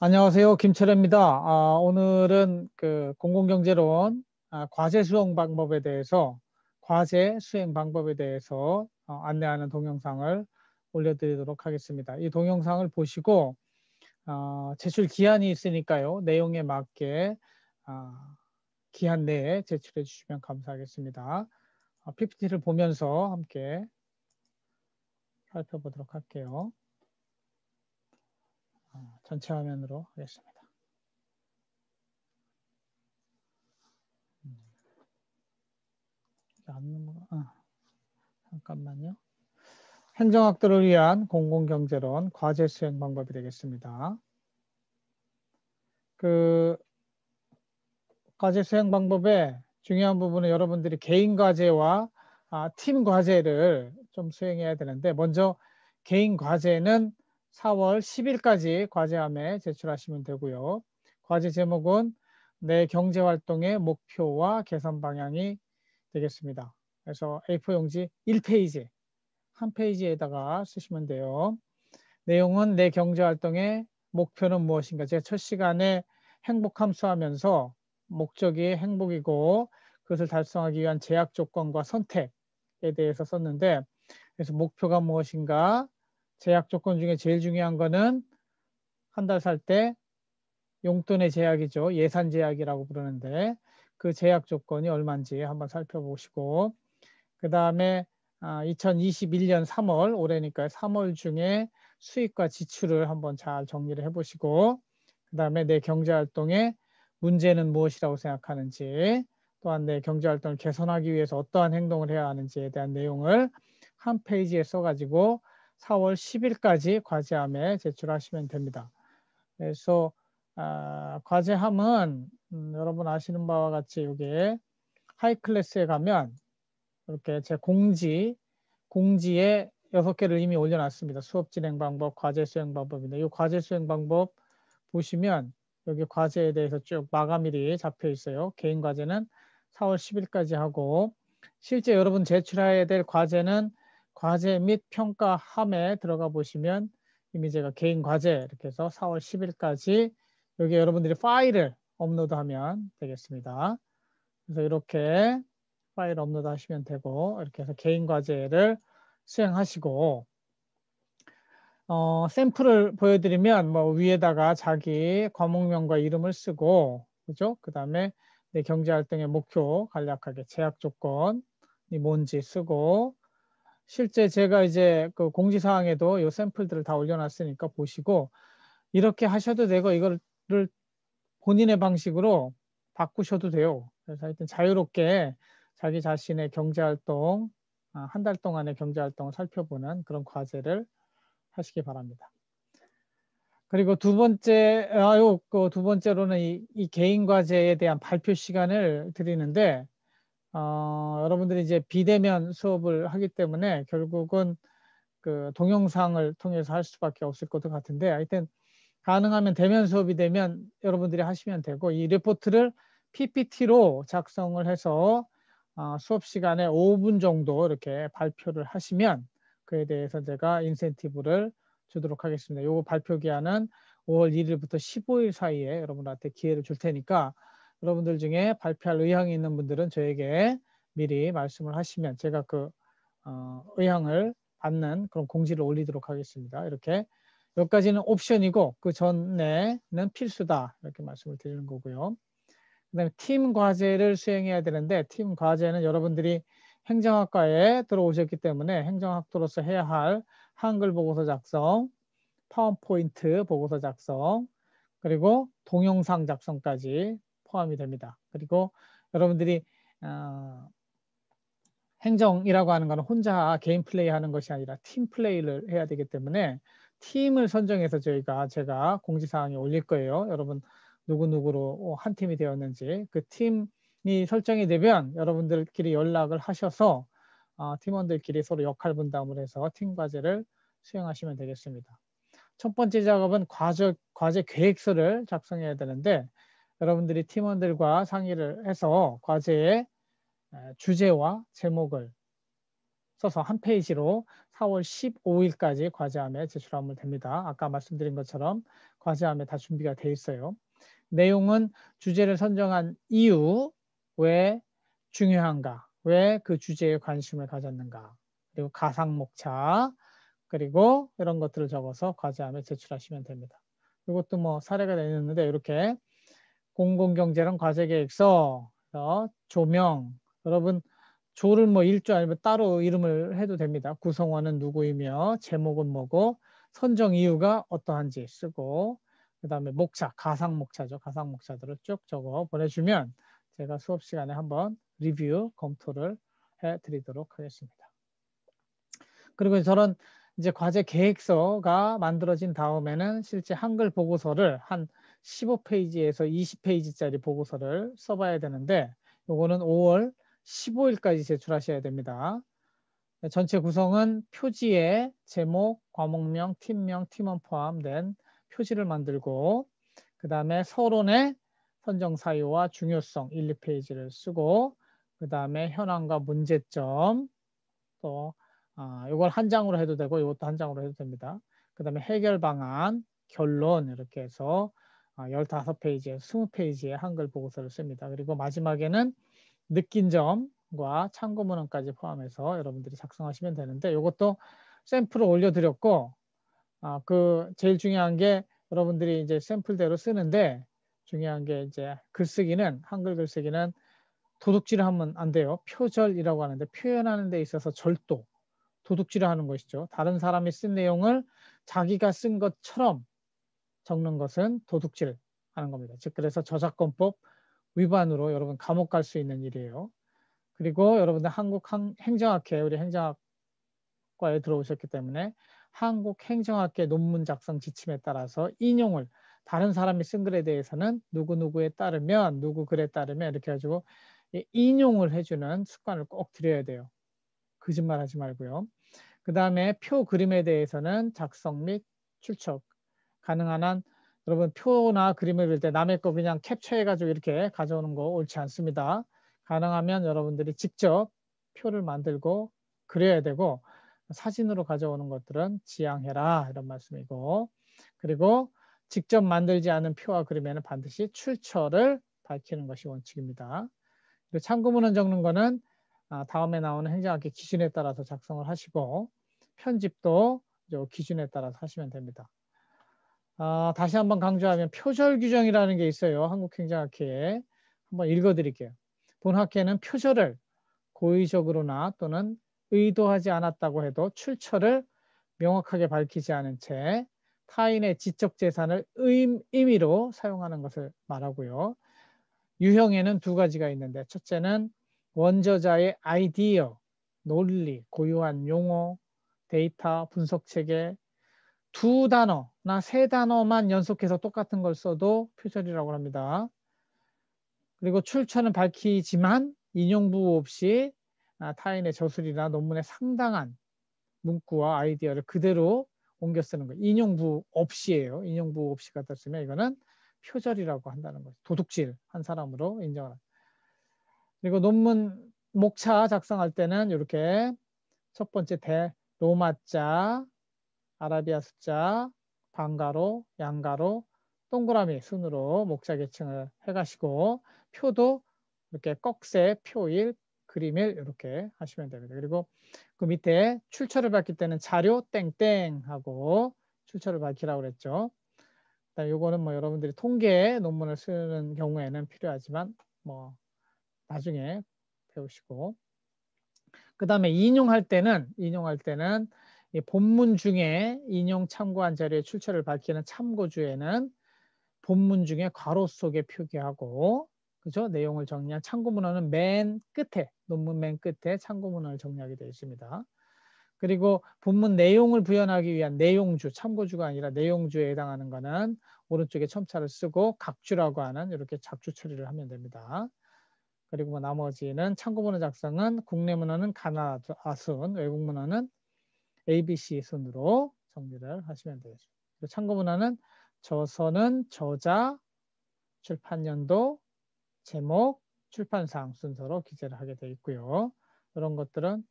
안녕하세요. 김철혜입니다. 아, 오늘은 그 공공경제론 아, 과제 수행 방법에 대해서 과제 수행 방법에 대해서 어, 안내하는 동영상을 올려드리도록 하겠습니다. 이 동영상을 보시고 어, 제출 기한이 있으니까요. 내용에 맞게 어, 기한 내에 제출해 주시면 감사하겠습니다. PPT를 어, 보면서 함께 살펴보도록 할게요. 전체 화면으로 하겠습니다. 안 음. 넘어가. 아, 잠깐만요. 행정학들을 위한 공공경제론 과제 수행 방법이 되겠습니다. 그 과제 수행 방법의 중요한 부분은 여러분들이 개인 과제와 아, 팀 과제를 좀 수행해야 되는데 먼저 개인 과제는 4월 10일까지 과제함에 제출하시면 되고요. 과제 제목은 내 경제활동의 목표와 개선 방향이 되겠습니다. 그래서 A4 용지 1페이지, 한 페이지에다가 쓰시면 돼요. 내용은 내 경제활동의 목표는 무엇인가. 제가 첫 시간에 행복 함수하면서 목적이 행복이고 그것을 달성하기 위한 제약 조건과 선택에 대해서 썼는데 그래서 목표가 무엇인가, 제약 조건 중에 제일 중요한 거는 한 달 살 때 용돈의 제약이죠. 예산 제약이라고 부르는데 그 제약 조건이 얼마인지 한번 살펴보시고 그 다음에 2021년 아, 3월 올해니까 3월 중에 수익과 지출을 한번 잘 정리를 해보시고 그 다음에 내경제활동에 문제는 무엇이라고 생각하는지 또한 내 경제활동을 개선하기 위해서 어떠한 행동을 해야 하는지에 대한 내용을 한 페이지에 써가지고 4월 10일까지 과제함에 제출하시면 됩니다. 그래서 아, 과제함은 음, 여러분 아시는 바와 같이 여게 하이클래스에 가면 이렇게 제 공지 공지에 여섯 개를 이미 올려놨습니다. 수업 진행 방법, 과제 수행 방법인데 이 과제 수행 방법 보시면 여기 과제에 대해서 쭉 마감일이 잡혀 있어요. 개인 과제는 4월 10일까지 하고 실제 여러분 제출해야 될 과제는 과제 및 평가함에 들어가 보시면 이미 제가 개인 과제 이렇게 해서 4월 10일까지 여기 여러분들이 파일을 업로드하면 되겠습니다. 그래서 이렇게 파일 업로드 하시면 되고 이렇게 해서 개인 과제를 수행하시고 어, 샘플을 보여드리면 뭐 위에다가 자기 과목명과 이름을 쓰고 그죠? 그 다음에 내 경제활동의 목표 간략하게 제약 조건이 뭔지 쓰고 실제 제가 이제 그 공지사항에도 이 샘플들을 다 올려놨으니까 보시고 이렇게 하셔도 되고 이거를 본인의 방식으로 바꾸셔도 돼요. 그래서 하여튼 자유롭게 자기 자신의 경제활동, 아, 한달 동안의 경제활동을 살펴보는 그런 과제를 하시기 바랍니다. 그리고 두 번째, 아유, 그두 번째로는 이, 이 개인 과제에 대한 발표 시간을 드리는데 어, 여러분들이 이제 비대면 수업을 하기 때문에 결국은 그 동영상을 통해서 할 수밖에 없을 것 같은데 하여튼 가능하면 대면 수업이 되면 여러분들이 하시면 되고 이 리포트를 PPT로 작성을 해서 어, 수업 시간에 5분 정도 이렇게 발표를 하시면 그에 대해서 제가 인센티브를 주도록 하겠습니다. 요거 발표 기한은 5월 1일부터 15일 사이에 여러분한테 기회를 줄 테니까 여러분들 중에 발표할 의향이 있는 분들은 저에게 미리 말씀을 하시면 제가 그 어, 의향을 받는 그런 공지를 올리도록 하겠습니다. 이렇게 여기까지는 옵션이고 그 전에는 필수다 이렇게 말씀을 드리는 거고요. 그다음에 팀 과제를 수행해야 되는데 팀 과제는 여러분들이 행정학과에 들어오셨기 때문에 행정학도로서 해야 할 한글 보고서 작성, 파워포인트 보고서 작성, 그리고 동영상 작성까지 포함이 됩니다. 그리고 여러분들이 어, 행정이라고 하는 것은 혼자 개인 플레이하는 것이 아니라 팀 플레이를 해야 되기 때문에 팀을 선정해서 저희가 제가 공지사항에 올릴 거예요. 여러분 누구누구로 한 팀이 되었는지 그 팀이 설정이 되면 여러분들끼리 연락을 하셔서 어, 팀원들끼리 서로 역할 분담을 해서 팀 과제를 수행하시면 되겠습니다. 첫 번째 작업은 과제, 과제 계획서를 작성해야 되는데 여러분들이 팀원들과 상의를 해서 과제의 주제와 제목을 써서 한 페이지로 4월 15일까지 과제함에 제출하면 됩니다. 아까 말씀드린 것처럼 과제함에 다 준비가 돼 있어요. 내용은 주제를 선정한 이유, 왜 중요한가, 왜 그 주제에 관심을 가졌는가, 그리고 가상 목차, 그리고 이런 것들을 적어서 과제함에 제출하시면 됩니다. 이것도 뭐 사례가 되는데 었 이렇게 공공경제란 과제계획서, 어, 조명. 여러분 조를 뭐 일조 아니면 따로 이름을 해도 됩니다. 구성원은 누구이며 제목은 뭐고 선정 이유가 어떠한지 쓰고 그다음에 목차, 가상 목차죠. 가상 목차들을 쭉 적어 보내주면 제가 수업 시간에 한번 리뷰 검토를 해드리도록 하겠습니다. 그리고 저런 이제 과제 계획서가 만들어진 다음에는 실제 한글 보고서를 한 15페이지에서 20페이지짜리 보고서를 써봐야 되는데 요거는 5월 15일까지 제출하셔야 됩니다. 전체 구성은 표지에 제목, 과목명, 팀명, 팀원 포함된 표지를 만들고 그 다음에 서론의 선정 사유와 중요성 1, 2페이지를 쓰고 그 다음에 현황과 문제점 또 아, 이걸 한 장으로 해도 되고 이것도 한 장으로 해도 됩니다. 그 다음에 해결 방안, 결론 이렇게 해서 1 아, 5 페이지에 2 0페이지에 한글 보고서를 씁니다. 그리고 마지막에는 느낀 점과 참고 문헌까지 포함해서 여러분들이 작성하시면 되는데 이것도 샘플을 올려드렸고 아, 그 제일 중요한 게 여러분들이 이제 샘플대로 쓰는데 중요한 게 이제 글쓰기는 한글 글쓰기는 도둑질을 하면 안 돼요. 표절이라고 하는데 표현하는 데 있어서 절도, 도둑질을 하는 것이죠. 다른 사람이 쓴 내용을 자기가 쓴 것처럼 적는 것은 도둑질 하는 겁니다. 즉 그래서 저작권법 위반으로 여러분 감옥 갈 수 있는 일이에요. 그리고 여러분들 한국 행정학회 우리 행정학과에 들어오셨기 때문에 한국 행정학회 논문 작성 지침에 따라서 인용을 다른 사람이 쓴 글에 대해서는 누구누구에 따르면 누구 글에 따르면 이렇게 해가지고 인용을 해주는 습관을 꼭 들여야 돼요. 거짓말 하지 말고요. 그 다음에 표 그림에 대해서는 작성 및 출처 가능한 한 여러분 표나 그림을 그릴 때 남의 거 그냥 캡처해가지고 이렇게 가져오는 거 옳지 않습니다. 가능하면 여러분들이 직접 표를 만들고 그려야 되고 사진으로 가져오는 것들은 지양해라 이런 말씀이고 그리고 직접 만들지 않은 표와 그림에는 반드시 출처를 밝히는 것이 원칙입니다. 그리고 참고문헌 적는 거는 아, 다음에 나오는 행정학기 기준에 따라서 작성을 하시고 편집도 기준에 따라서 하시면 됩니다. 아, 다시 한번 강조하면 표절 규정이라는 게 있어요. 한국행정학회에 한번 읽어드릴게요. 본 학회는 표절을 고의적으로나 또는 의도하지 않았다고 해도 출처를 명확하게 밝히지 않은 채 타인의 지적 재산을 임, 의미로 사용하는 것을 말하고요. 유형에는 두 가지가 있는데 첫째는 원저자의 아이디어, 논리, 고유한 용어, 데이터, 분석 체계 두 단어 나세 단어만 연속해서 똑같은 걸 써도 표절이라고 합니다. 그리고 출처는 밝히지만 인용부 없이 아, 타인의 저술이나 논문에 상당한 문구와 아이디어를 그대로 옮겨 쓰는 거예요. 인용부 없이에요 인용부 없이 갖다 쓰면 이거는 표절이라고 한다는 거죠. 도둑질 한 사람으로 인정을 합니다. 그리고 논문 목차 작성할 때는 이렇게 첫 번째 대 로마자, 아라비아 숫자, 반가로, 양가로, 동그라미 순으로 목자 계층을 해가시고 표도 이렇게 꺽쇠, 표일, 그림일 이렇게 하시면 됩니다. 그리고 그 밑에 출처를 밝힐 때는 자료 땡땡 하고 출처를 밝히라고 그랬죠. 그 요거는 뭐 여러분들이 통계 논문을 쓰는 경우에는 필요하지만 뭐 나중에 배우시고 그다음에 인용할 때는 인용할 때는 본문 중에 인용 참고한 자료의 출처를 밝히는 참고주에는 본문 중에 괄호 속에 표기하고 그죠? 내용을 정리한 참고문헌은 맨 끝에 논문 맨 끝에 참고문헌을 정리하게 되어 있습니다. 그리고 본문 내용을 부연하기 위한 내용주, 참고주가 아니라 내용주에 해당하는 것은 오른쪽에 첨차를 쓰고 각주라고 하는 이렇게 작주 처리를 하면 됩니다. 그리고 뭐 나머지는 참고문헌 작성은 국내 문헌은 가나아순, 외국 문헌은 A, B, C 순으로 정리를 하시면 되겠습니다. 참고 문화는 저서는 저자, 출판연도, 제목, 출판사항 순서로 기재를 하게 되어 있고요. 이런 것들은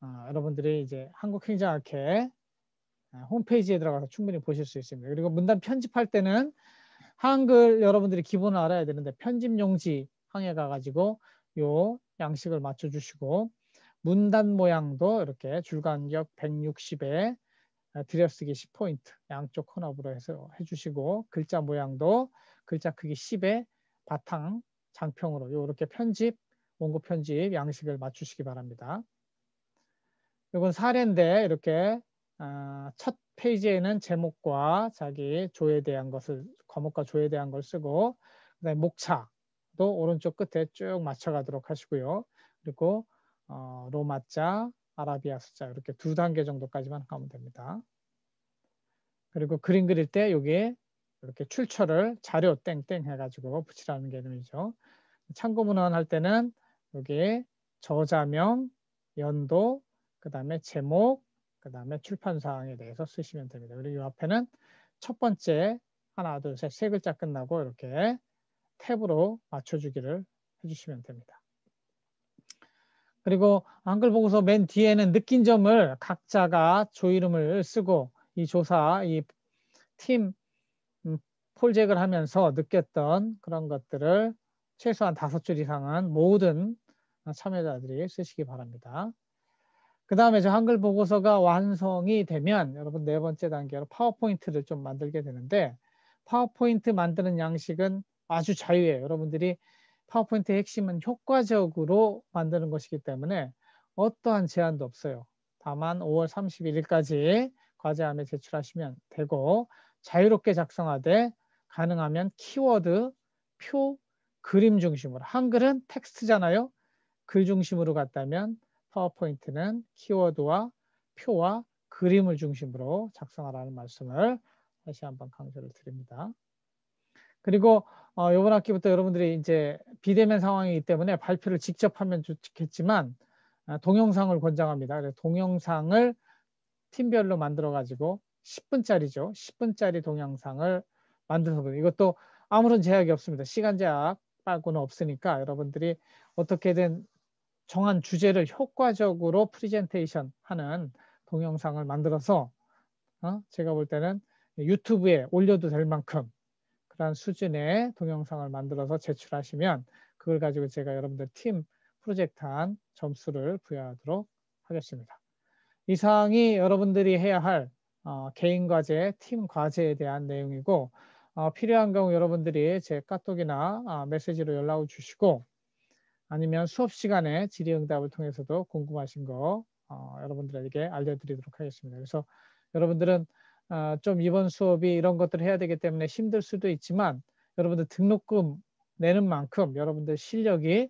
아, 여러분들이 이제 한국행정학회 아, 홈페이지에 들어가서 충분히 보실 수 있습니다. 그리고 문단 편집할 때는 한글 여러분들이 기본을 알아야 되는데 편집 용지 항에 가가지고 요 양식을 맞춰주시고 문단 모양도 이렇게 줄간격 160에 드여쓰기 아, 10포인트 양쪽 혼합으로 해서 해주시고 글자 모양도 글자 크기 10에 바탕 장평으로 이렇게 편집, 원고 편집 양식을 맞추시기 바랍니다. 이건 사례인데 이렇게 아, 첫 페이지에는 제목과 자기 조에 대한 것을 과목과 조에 대한 걸 쓰고 그다음에 목차도 오른쪽 끝에 쭉 맞춰가도록 하시고요. 그리고 어, 로마자, 아라비아 숫자 이렇게 두 단계 정도까지만 가면 됩니다. 그리고 그림 그릴 때 여기에 이렇게 출처를 자료 땡땡 해가지고 붙이라는 개념이죠. 참고문헌 할 때는 여기에 저자명, 연도, 그 다음에 제목, 그 다음에 출판사항에 대해서 쓰시면 됩니다. 그리고 이 앞에는 첫 번째 하나, 둘, 셋, 세 글자 끝나고 이렇게 탭으로 맞춰주기를 해주시면 됩니다. 그리고 한글 보고서 맨 뒤에는 느낀 점을 각자가 조이름을 쓰고 이 조사, 이 팀 폴잭을 음, 하면서 느꼈던 그런 것들을 최소한 다섯 줄 이상은 모든 참여자들이 쓰시기 바랍니다. 그 다음에 저 한글 보고서가 완성이 되면 여러분 네 번째 단계로 파워포인트를 좀 만들게 되는데 파워포인트 만드는 양식은 아주 자유예요. 여러분들이 파워포인트의 핵심은 효과적으로 만드는 것이기 때문에 어떠한 제한도 없어요. 다만 5월 31일까지 과제함에 제출하시면 되고 자유롭게 작성하되 가능하면 키워드, 표, 그림 중심으로 한글은 텍스트잖아요. 글 중심으로 갔다면 파워포인트는 키워드와 표와 그림을 중심으로 작성하라는 말씀을 다시 한번 강조를 드립니다. 그리고 어, 이번 학기부터 여러분들이 이제 비대면 상황이기 때문에 발표를 직접 하면 좋겠지만 아, 동영상을 권장합니다. 그래서 동영상을 팀별로 만들어가지고 10분짜리죠. 10분짜리 동영상을 만들어서 보는 이것도 아무런 제약이 없습니다. 시간 제약 빠고는 없으니까 여러분들이 어떻게든 정한 주제를 효과적으로 프리젠테이션 하는 동영상을 만들어서 어? 제가 볼 때는 유튜브에 올려도 될 만큼 그런 수준의 동영상을 만들어서 제출하시면 그걸 가지고 제가 여러분들 팀 프로젝트한 점수를 부여하도록 하겠습니다. 이상이 여러분들이 해야 할 어, 개인 과제, 팀 과제에 대한 내용이고 어, 필요한 경우 여러분들이 제 카톡이나 아, 메시지로 연락을 주시고 아니면 수업 시간에 질의응답을 통해서도 궁금하신 거 어, 여러분들에게 알려드리도록 하겠습니다. 그래서 여러분들은 아, 좀 이번 수업이 이런 것들을 해야 되기 때문에 힘들 수도 있지만 여러분들 등록금 내는 만큼 여러분들 실력이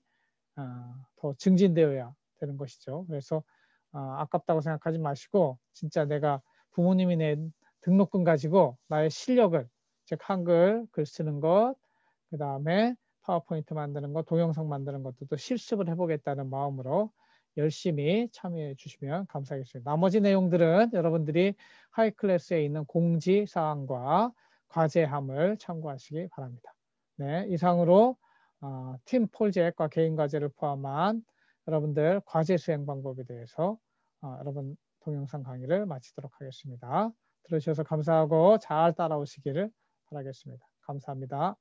아, 더 증진되어야 되는 것이죠. 그래서 아, 아깝다고 생각하지 마시고 진짜 내가 부모님이 낸 등록금 가지고 나의 실력을 즉 한글 글 쓰는 것, 그 다음에 파워포인트 만드는 것, 동영상 만드는 것도 또 실습을 해보겠다는 마음으로 열심히 참여해 주시면 감사하겠습니다. 나머지 내용들은 여러분들이 하이클래스에 있는 공지사항과 과제함을 참고하시기 바랍니다. 네, 이상으로 어, 팀 폴젝과 개인 과제를 포함한 여러분들 과제 수행 방법에 대해서 어, 여러분 동영상 강의를 마치도록 하겠습니다. 들으셔서 감사하고 잘 따라오시기를 바라겠습니다. 감사합니다.